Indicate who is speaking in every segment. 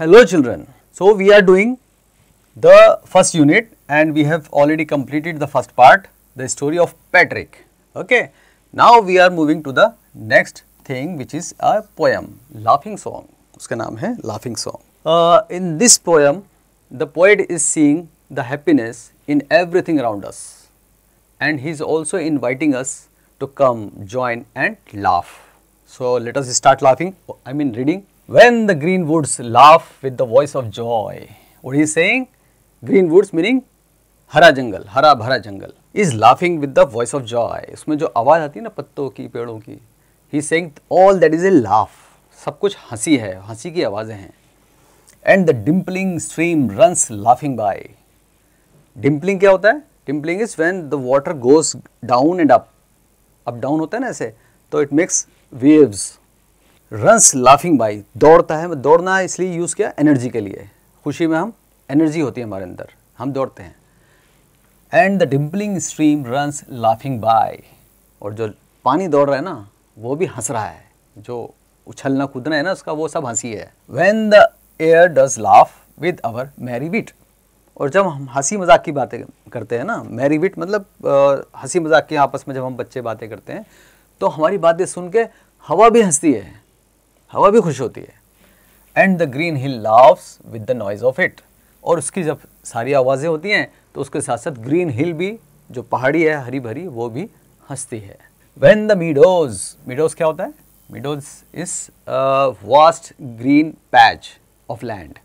Speaker 1: Hello children. So, we are doing the first unit and we have already completed the first part the story of Patrick. Okay. Now, we are moving to the next thing which is a poem laughing song. Uska naam hai laughing song. Uh, in this poem the poet is seeing the happiness in everything around us and he is also inviting us to come join and laugh. So, let us start laughing I mean reading When the greenwoods laugh with the voice of joy, what he is saying? Greenwoods meaning हरा जंगल हरा भरा जंगल is laughing with the voice of joy उसमें जो आवाज़ आती है ना पत्तों की पेड़ों की ही sing all that is a laugh सब कुछ हंसी है हंसी की आवाज़ें हैं and the dimpling stream runs laughing by dimpling क्या होता है dimpling is when the water goes down and up up down होता है ना ऐसे तो it makes waves runs laughing by दौड़ता है दौड़ना इसलिए यूज़ किया एनर्जी के लिए खुशी में हम एनर्जी होती है हमारे अंदर हम दौड़ते हैं and the dimpling stream runs laughing by और जो पानी दौड़ रहा है ना वो भी हंस रहा है जो उछलना कूदना है ना उसका वो सब हंसी है when the air does laugh with our merry beat और जब हम हंसी मजाक की बातें करते हैं ना मैरी बीट मतलब हंसी मजाक की आपस में जब हम बच्चे बातें करते हैं तो हमारी बातें सुन के हवा भी हंसती है हवा भी खुश होती है and the green hill laughs with the noise of it और उसकी जब सारी आवाज़ें होती हैं तो उसके साथ साथ ग्रीन हिल भी जो पहाड़ी है हरी भरी वो भी हंसती है वेन द मीडोज मीडोज क्या होता है meadows is vast green patch of land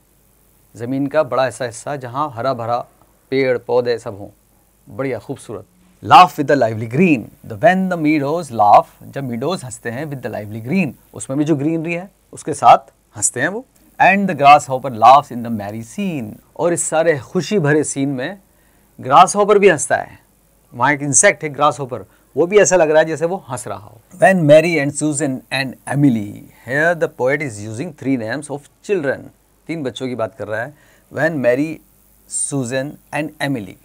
Speaker 1: ज़मीन का बड़ा ऐसा हिस्सा जहाँ हरा भरा पेड़ पौधे सब हों बढ़िया खूबसूरत laugh with the lively green the when the meadows laugh जब मीडोज हंसते हैं विद द लाइवली ग्रीन उसमें भी जो ग्रीनरी है उसके साथ हंसते हैं वो and the grasshopper laugh in the merry scene और इस सारे खुशी भरे सीन में ग्रास हॉपर भी हंसता है वहाँ एक इंसेक्ट है ग्रास हॉपर वो भी ऐसा लग रहा है जैसे वो हंस रहा हो when Mary and Susan and Emily here the poet is using three names of children तीन बच्चों की बात कर रहा है when Mary Susan and Emily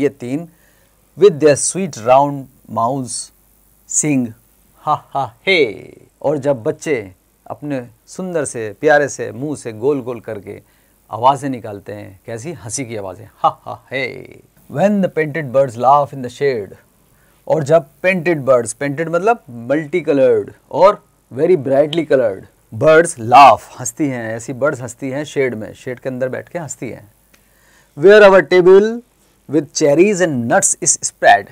Speaker 1: ये तीन with their sweet round mouths sing ha ha हे और जब बच्चे अपने सुंदर से प्यारे से मुंह से गोल गोल करके आवाज़ें निकालते हैं कैसी हंसी की आवाज़ें ha ha he when the painted birds laugh in the shade और जब पेंटेड बर्ड्स पेंटेड मतलब मल्टी कलर्ड और very brightly coloured birds laugh हंसती हैं ऐसी बर्ड्स हंसती हैं शेड में शेड के अंदर बैठ के हंसती हैं where our table with cherries and nuts is spread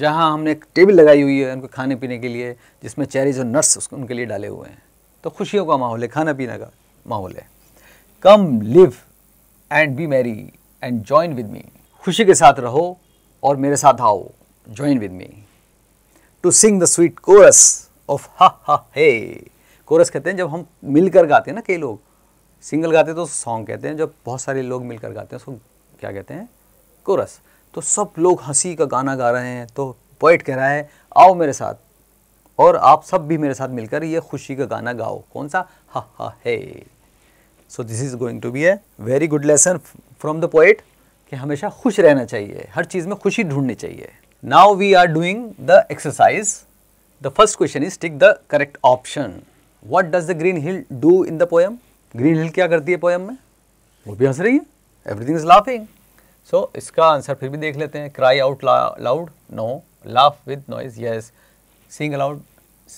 Speaker 1: जहाँ हमने एक टेबल लगाई हुई है उनको खाने पीने के लिए जिसमें चेरीज और नट्स उनके लिए डाले हुए हैं तो खुशियों का माहौल है खाना पीना का माहौल है come live and be merry and join with me खुशी के साथ रहो और मेरे साथ आओ join with me to sing the sweet chorus of ha ha hey coarse कहते हैं जब हम मिलकर गाते हैं ना कई लोग सिंगल गाते हैं तो सॉन्ग कहते हैं जब बहुत सारे लोग मिलकर गाते हैं उसको क्या कहते हैं कोरस तो सब लोग हंसी का गाना गा रहे हैं तो पोइट कह रहा है आओ मेरे साथ और आप सब भी मेरे साथ मिलकर ये खुशी का गाना गाओ कौन सा ha ha he so this is going to be a very good lesson from the poet कि हमेशा खुश रहना चाहिए हर चीज़ में खुशी ढूंढनी चाहिए now we are doing the exercise the first question is tick the correct option what does the green hill do in the poem green hill क्या करती है पोएम में वो भी हंस रही है everything is laughing so so, इसका आंसर फिर भी देख लेते हैं cry out loud no laugh with noise yes sing aloud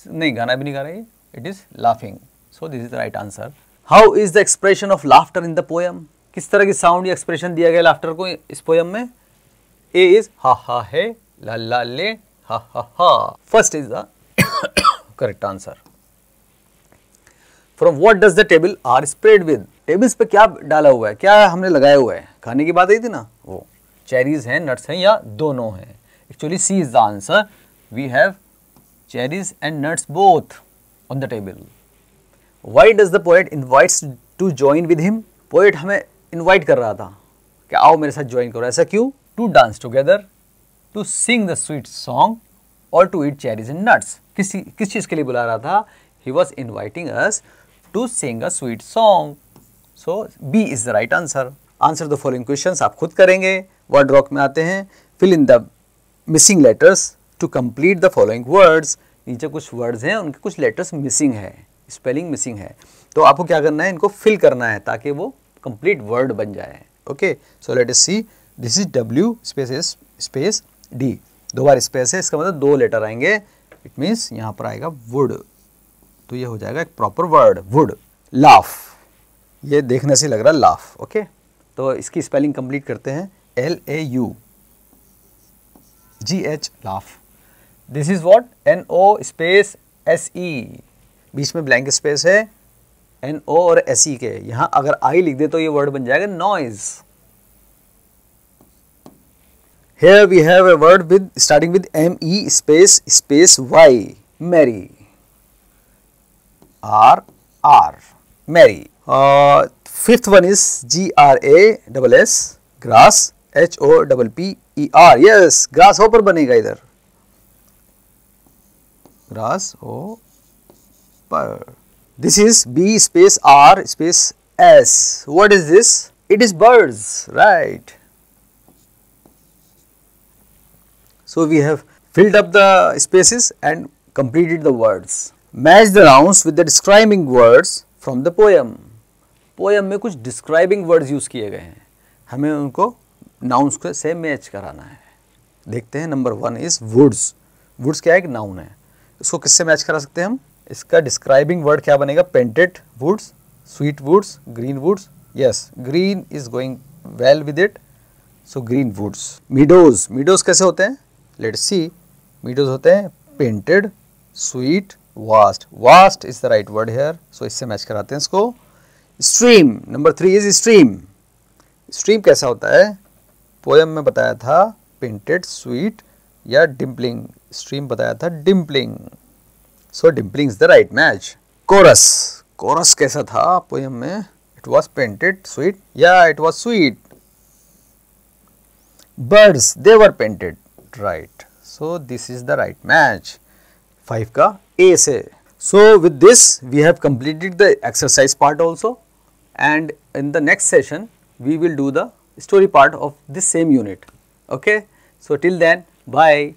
Speaker 1: नहीं गाना भी नहीं गा रही it is laughing so this is the right answer how is the expression of laughter in the poem किस तरह की साउंड या एक्सप्रेशन दिया गया लाफ्टर को इस पोएम में ए इज हा हा है ला ला ले ha ha ha first is the correct answer from what does the table are spread with tables पे क्या डाला हुआ है क्या हमने लगाया हुआ है खाने की बात आई थी ना वो चेरीज हैं नट्स हैं या दोनों हैं actually C is the answer we have cherries and nuts both on the table why does the poet invites to join with him poet हमें इन्वाइट कर रहा था कि आओ मेरे साथ ज्वाइन करो ऐसा क्यों to dance together to sing the sweet song और to eat cherries and nuts किस चीज के लिए बुला रहा था he was inviting us to sing a sweet song so B is the right answer answer the following question आप खुद करेंगे वर्ड रॉक में आते हैं fill in the missing letters to complete the following words नीचे कुछ वर्ड्स हैं उनके कुछ लेटर्स मिसिंग है स्पेलिंग मिसिंग है तो आपको क्या करना है इनको फिल करना है ताकि वो कंप्लीट वर्ड बन जाए okay so let see this is W space S space D दो बार स्पेस है इसका मतलब दो लेटर आएंगे इट मीन्स यहाँ पर आएगा वुड तो ये हो जाएगा एक प्रॉपर वर्ड वुड लाफ ये देखने से लग रहा है लाफ ओके तो इसकी स्पेलिंग कंप्लीट करते हैं L A U G H laugh this is what N O space S E बीच में ब्लैंक स्पेस है एन ओ और एस ई e के यहां अगर आई लिख दे तो ये वर्ड बन जाएगा noise here we have a word with starting with M E space space Y merry R R merry Fifth one is G R A double S grass H O double P E R. Yes, grasshopper बनेगा इधर grass hopper. This is B space R space S. What is this? It is birds, right? So we have filled up the spaces and completed the words. Match the nouns with the describing words from the poem. Poem में कुछ describing words use किए गए हैं हमें उनको nouns से match कराना है देखते हैं number one is woods woods क्या एक नाउन है इसको किससे मैच करा सकते हैं हम इसका डिस्क्राइबिंग वर्ड क्या बनेगा painted woods sweet woods green woods yes green is going well with it so green woods meadows meadows कैसे होते हैं लेट सी मीडोज होते हैं painted sweet vast vast is the right word here so इससे match कराते हैं इसको stream number three is stream stream कैसा होता है पोएम में बताया था पेंटेड स्वीट या डिम्पलिंग स्ट्रीम बताया था dimpling so dimpling is the right match chorus chorus कैसा था पोएम में इट वॉज पेंटेड स्वीट या it was sweet birds they were painted right so this is the right match five का A से so with this we have completed the exercise part also and in the next session we will do the story part of this same unit okay so till then bye